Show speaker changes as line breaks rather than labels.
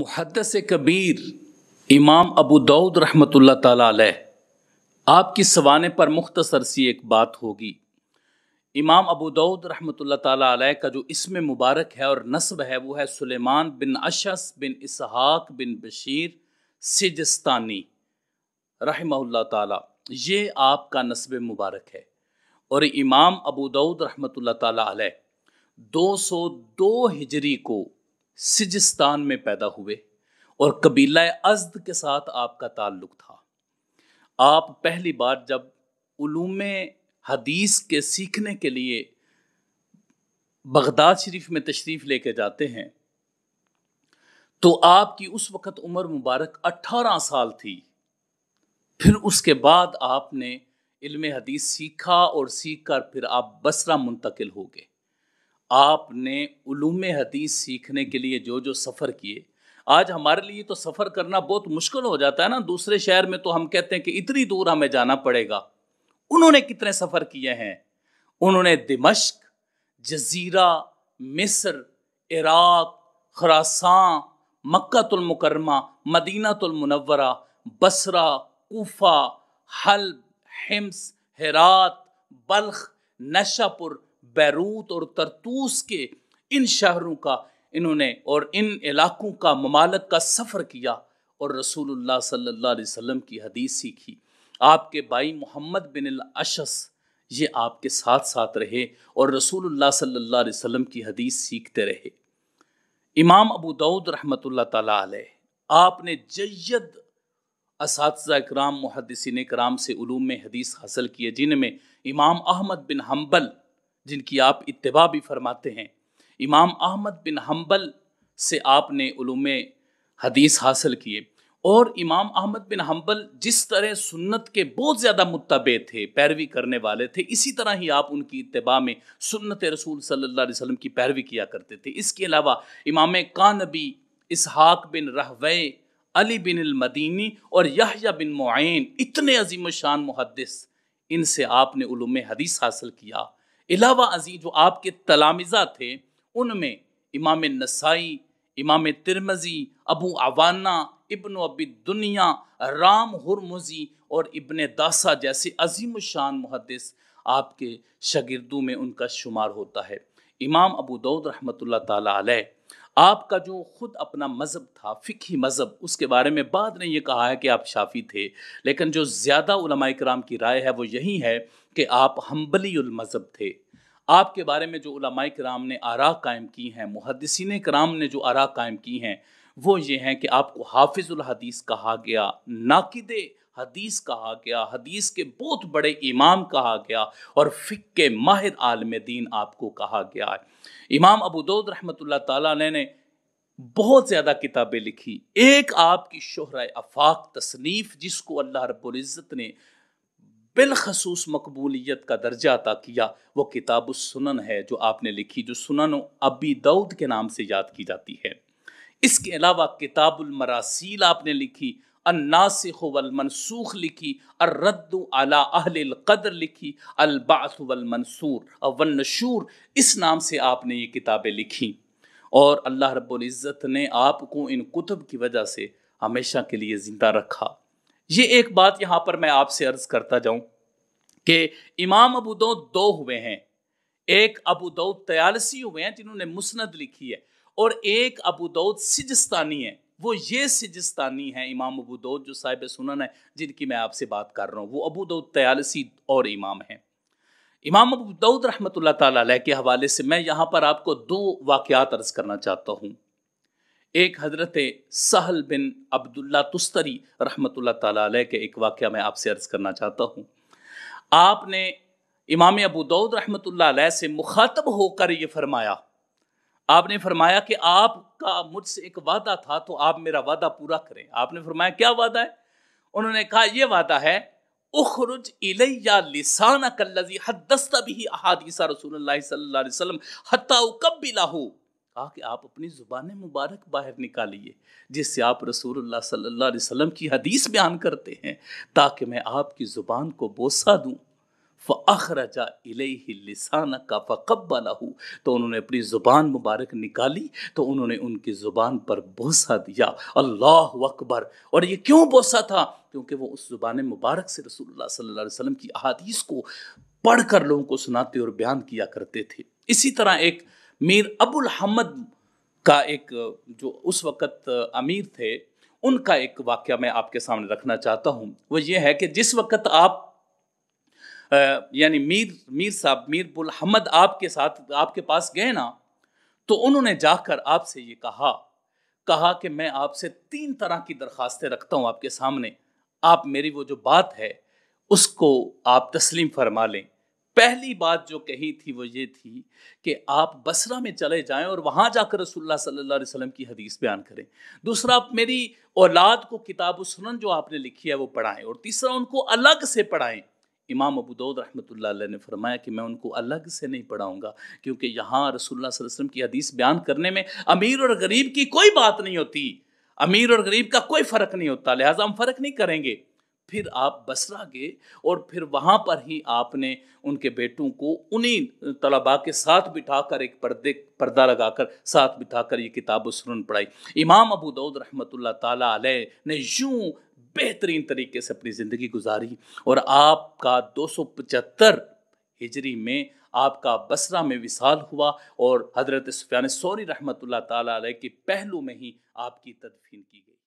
محدث کبیر امام ابو دعود رحمۃ اللہ تعالیٰ علیہ آپ کی سوانے پر مختصر سی ایک بات ہوگی امام ابو دعود رحمۃ اللہ تعالیٰ علیہ کا جو اسم مبارک ہے اور نصب ہے وہ ہے سلیمان بن اشس بن اسحاق بن بشیر سجستانی رحمہ اللہ تعالیٰ یہ آپ کا نصب مبارک ہے اور امام ابو دعود رحمۃ اللہ تعالیٰ علیہ دو سو دو ہجری کو سجستان میں پیدا ہوئے اور قبیلہ ازد کے ساتھ آپ کا تعلق تھا آپ پہلی بار جب علوم حدیث کے سیکھنے کے لیے بغداد شریف میں تشریف لے کے جاتے ہیں تو آپ کی اس وقت عمر مبارک اٹھارہ سال تھی پھر اس کے بعد آپ نے علم حدیث سیکھا اور سیکھ کر پھر آپ بسرا منتقل ہو گئے آپ نے علوم حدیث سیکھنے کے لیے جو جو سفر کیے آج ہمارے لیے تو سفر کرنا بہت مشکل ہو جاتا ہے نا دوسرے شہر میں تو ہم کہتے ہیں کہ اتنی دور ہمیں جانا پڑے گا انہوں نے کتنے سفر کیے ہیں انہوں نے دمشق جزیرہ مصر عراق خراساں مکہ المکرمہ مدینہ المنورہ بسرا کوفا حلب حیرات بلخ نشہ پور بیروت اور ترتوس کے ان شہروں کا انہوں نے اور ان علاقوں کا ممالک کا سفر کیا اور رسول اللہ صلی اللہ علیہ وسلم کی حدیث سیکھی آپ کے بھائی محمد بن الاشس یہ آپ کے ساتھ ساتھ رہے اور رسول اللہ صلی اللہ علیہ وسلم کی حدیث سیکھتے رہے امام ابو دعود رحمۃ اللہ تعالیٰ علیہ آپ نے جید اساتذہ اکرام محدثین کرام اکرام سے علوم میں حدیث حاصل کیے جن میں امام احمد بن حنبل جن کی آپ اتباع بھی فرماتے ہیں امام احمد بن حنبل سے آپ نے علوم حدیث حاصل کیے اور امام احمد بن حنبل جس طرح سنت کے بہت زیادہ متبع تھے پیروی کرنے والے تھے اسی طرح ہی آپ ان کی اتباع میں سنت رسول صلی اللہ علیہ وسلم کی پیروی کیا کرتے تھے اس کے علاوہ امام کانبی اسحاق بن رہوے علی بن المدینی اور یحییٰ بن معین اتنے عظیم و شان محدث ان سے آپ نے علوم حدیث حاصل کیا علاوہ ازیں جو آپ کے تلامزہ تھے ان میں امام نسائی امام ترمزی ابو عوانہ ابن ابی دنیا رام ہرمزی اور ابن داسا جیسے عظیم الشان محدث آپ کے شاگردوں میں ان کا شمار ہوتا ہے امام ابو دعود رحمۃ اللہ تعالیٰ علیہ آپ کا جو خود اپنا مذہب تھا مذہب اس کے بارے میں بعد نے یہ کہا ہے کہ آپ شافی تھے لیکن جو زیادہ علماء کرام کی رائے ہے وہ یہی ہے کہ آپ ہمبلی المذہب تھے آپ کے بارے میں جو علماء کرام نے آرا قائم کی ہیں محدثین کرام نے جو آرا قائم کی ہیں وہ یہ ہیں کہ آپ کو حافظ الحدیث کہا گیا ناقد حدیث کہا گیا حدیث کے بہت بڑے امام کہا گیا اور کے ماہر عالم دین آپ کو کہا گیا ہے امام ابو دود رحمۃ اللہ تعالیٰ نے بہت زیادہ کتابیں لکھی ایک آپ کی شہرۂ افاق تصنیف جس کو اللہ رب العزت نے بالخصوص مقبولیت کا درجہ عطا کیا وہ کتاب السنن ہے جو آپ نے لکھی جو سنن ابی دعود کے نام سے یاد کی جاتی ہے اس کے علاوہ کتاب المراسیل آپ نے لکھی الناسخ والمنسوخ لکھی الرد اہل القدر لکھی البعث والمنصور والنشور اس نام سے آپ نے یہ کتابیں لکھی اور اللہ رب العزت نے آپ کو ان کتب کی وجہ سے ہمیشہ کے لیے زندہ رکھا یہ ایک بات یہاں پر میں آپ سے عرض کرتا جاؤں کہ امام ابو دو دو ہوئے ہیں ایک ابو دو تیالسی ہوئے ہیں جنہوں نے مسند لکھی ہے اور ایک ابو دعود سجستانی ہے وہ یہ سجستانی ہے امام ابو دعود جو صاحب سنن ہے جن کی میں آپ سے بات کر رہا ہوں وہ ابو دعود تیالسی اور امام ہیں امام ابو دعود رحمت اللہ تعالیٰ علیہ کے حوالے سے میں یہاں پر آپ کو دو واقعات عرض کرنا چاہتا ہوں ایک حضرت سہل بن عبداللہ تستری رحمۃ اللہ تعالیٰ علیہ کے ایک واقعہ میں آپ سے عرض کرنا چاہتا ہوں آپ نے امام ابو دعود رحمۃ اللہ علیہ سے مخاطب ہو کر یہ فرمایا آپ نے فرمایا کہ آپ کا مجھ سے ایک وعدہ تھا تو آپ میرا وعدہ پورا کریں آپ نے فرمایا کیا وعدہ ہے انہوں نے کہا یہ وعدہ ہے اخرج الیہ لسان کلزی حدستہ بھی احادیث رسول اللہ صلی اللہ علیہ وسلم حتیٰ اکبلا ہو کہا کہ آپ اپنی زبان مبارک باہر نکالیے جس سے آپ رسول اللہ صلی اللہ علیہ وسلم کی حدیث بیان کرتے ہیں تاکہ میں آپ کی زبان کو بوسہ دوں لسانہ کا تو انہوں نے اپنی زبان مبارک نکالی تو انہوں نے ان کی زبان پر بوسہ دیا اللہ اکبر اور یہ کیوں بوسہ تھا کیونکہ وہ اس زبان مبارک سے رسول اللہ صلی اللہ علیہ وسلم کی احادیث کو پڑھ کر لوگوں کو سناتے اور بیان کیا کرتے تھے اسی طرح ایک میر ابو الحمد کا ایک جو اس وقت امیر تھے ان کا ایک واقعہ میں آپ کے سامنے رکھنا چاہتا ہوں وہ یہ ہے کہ جس وقت آپ یعنی میر میر صاحب میر بلحمد آپ کے ساتھ آپ کے پاس گئے نا تو انہوں نے جا کر آپ سے یہ کہا کہا کہ میں آپ سے تین طرح کی درخواستیں رکھتا ہوں آپ کے سامنے آپ میری وہ جو بات ہے اس کو آپ تسلیم فرما لیں پہلی بات جو کہی تھی وہ یہ تھی کہ آپ بسرہ میں چلے جائیں اور وہاں جا کر رسول اللہ صلی اللہ علیہ وسلم کی حدیث بیان کریں دوسرا آپ میری اولاد کو کتاب و سنن جو آپ نے لکھی ہے وہ پڑھائیں اور تیسرا ان کو الگ سے پڑھائیں امام ابو دود رحمۃ اللہ علیہ نے فرمایا کہ میں ان کو الگ سے نہیں پڑھاؤں گا کیونکہ یہاں رسول اللہ صلی اللہ علیہ وسلم کی حدیث بیان کرنے میں امیر اور غریب کی کوئی بات نہیں ہوتی امیر اور غریب کا کوئی فرق نہیں ہوتا لہٰذا ہم فرق نہیں کریں گے پھر آپ بسرا گئے اور پھر وہاں پر ہی آپ نے ان کے بیٹوں کو انہی طلباء کے ساتھ بٹھا کر ایک پردے پردہ لگا کر ساتھ بٹھا کر یہ کتاب و سرن پڑھائی امام ابو دعود رحمۃ اللہ تعالیٰ علیہ نے یوں بہترین طریقے سے اپنی زندگی گزاری اور آپ کا دو سو پچہتر ہجری میں آپ کا بصرہ میں وصال ہوا اور حضرت سفیان سوری رحمت اللہ تعالیٰ علیہ کے پہلو میں ہی آپ کی تدفین کی گئی